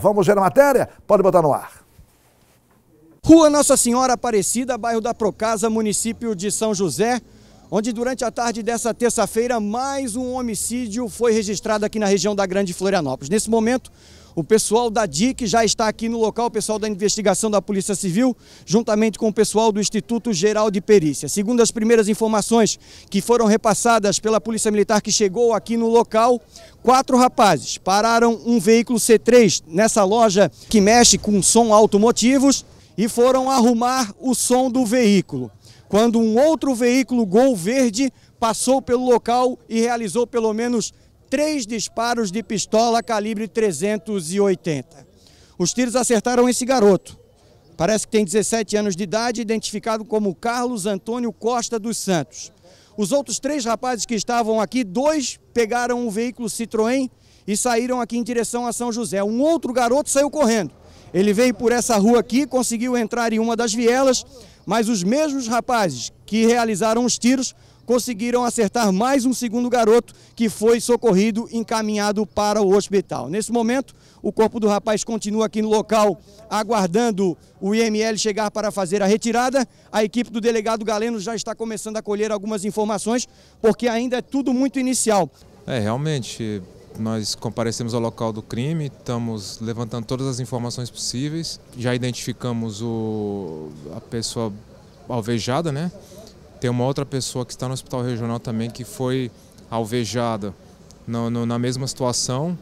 Vamos ver a matéria? Pode botar no ar. Rua Nossa Senhora Aparecida, bairro da Procasa, município de São José, onde durante a tarde dessa terça-feira mais um homicídio foi registrado aqui na região da Grande Florianópolis. Nesse momento, o pessoal da DIC já está aqui no local, o pessoal da investigação da Polícia Civil, juntamente com o pessoal do Instituto Geral de Perícia. Segundo as primeiras informações que foram repassadas pela Polícia Militar que chegou aqui no local, quatro rapazes pararam um veículo C3 nessa loja que mexe com som automotivos e foram arrumar o som do veículo. Quando um outro veículo Gol Verde passou pelo local e realizou pelo menos três disparos de pistola calibre 380. Os tiros acertaram esse garoto. Parece que tem 17 anos de idade, identificado como Carlos Antônio Costa dos Santos. Os outros três rapazes que estavam aqui, dois pegaram um veículo Citroën e saíram aqui em direção a São José. Um outro garoto saiu correndo. Ele veio por essa rua aqui, conseguiu entrar em uma das vielas, mas os mesmos rapazes que realizaram os tiros conseguiram acertar mais um segundo garoto que foi socorrido e encaminhado para o hospital. Nesse momento, o corpo do rapaz continua aqui no local, aguardando o IML chegar para fazer a retirada. A equipe do delegado Galeno já está começando a colher algumas informações, porque ainda é tudo muito inicial. É, realmente, nós comparecemos ao local do crime, estamos levantando todas as informações possíveis. Já identificamos o, a pessoa alvejada, né? Tem uma outra pessoa que está no hospital regional também que foi alvejada no, no, na mesma situação.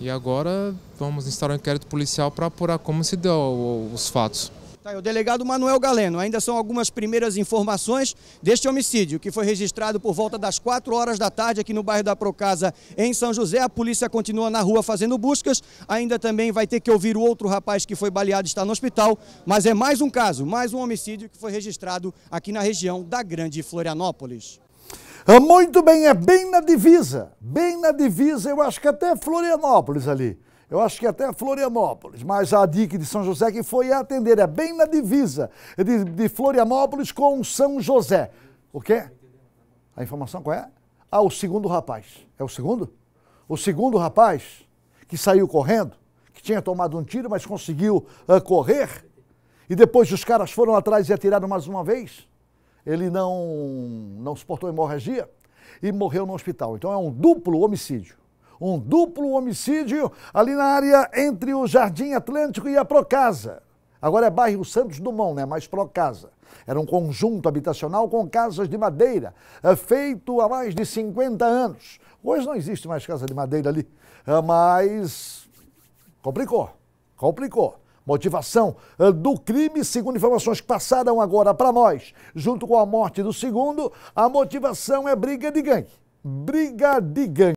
E agora vamos instalar um inquérito policial para apurar como se deu os fatos. Tá, o delegado Manuel Galeno, ainda são algumas primeiras informações deste homicídio, que foi registrado por volta das 4 horas da tarde aqui no bairro da Procasa, em São José. A polícia continua na rua fazendo buscas, ainda também vai ter que ouvir o outro rapaz que foi baleado, e está no hospital, mas é mais um caso, mais um homicídio que foi registrado aqui na região da Grande Florianópolis. Ah, muito bem, é bem na divisa, bem na divisa, eu acho que até Florianópolis ali eu acho que até Florianópolis, mas a dica de São José que foi atender, é bem na divisa de, de Florianópolis com São José. O quê? A informação qual é? Ah, o segundo rapaz. É o segundo? O segundo rapaz que saiu correndo, que tinha tomado um tiro, mas conseguiu uh, correr, e depois os caras foram atrás e atiraram mais uma vez. Ele não, não suportou hemorragia e morreu no hospital. Então é um duplo homicídio um duplo homicídio ali na área entre o Jardim Atlântico e a Procasa. Agora é bairro Santos Dumont, né? Mas Procasa. Era um conjunto habitacional com casas de madeira, eh, feito há mais de 50 anos. Hoje não existe mais casa de madeira ali, eh, mas complicou, complicou. Motivação eh, do crime, segundo informações que passaram agora para nós, junto com a morte do segundo, a motivação é briga de gangue. Briga de gangue.